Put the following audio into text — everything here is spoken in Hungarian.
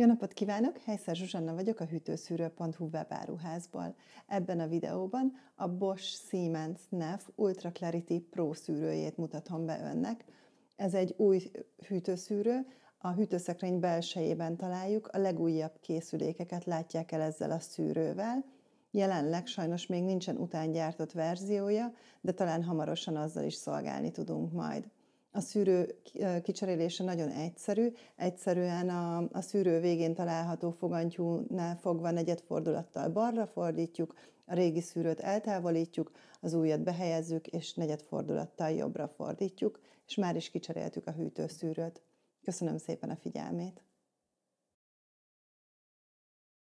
Jó napot kívánok! Helyszer Zsuzsanna vagyok a hűtőszűrő.hu webáruházból. Ebben a videóban a Bosch Siemens NEF Ultra Clarity Pro szűrőjét mutatom be önnek. Ez egy új hűtőszűrő, a hűtőszekrény belsejében találjuk, a legújabb készülékeket látják el ezzel a szűrővel. Jelenleg sajnos még nincsen utángyártott verziója, de talán hamarosan azzal is szolgálni tudunk majd. A szűrő kicserélése nagyon egyszerű. Egyszerűen a, a szűrő végén található fogantyúnál fogva negyed fordulattal balra fordítjuk, a régi szűrőt eltávolítjuk, az újat behelyezzük, és negyed fordulattal jobbra fordítjuk, és már is kicseréltük a hűtőszűrőt. Köszönöm szépen a figyelmét!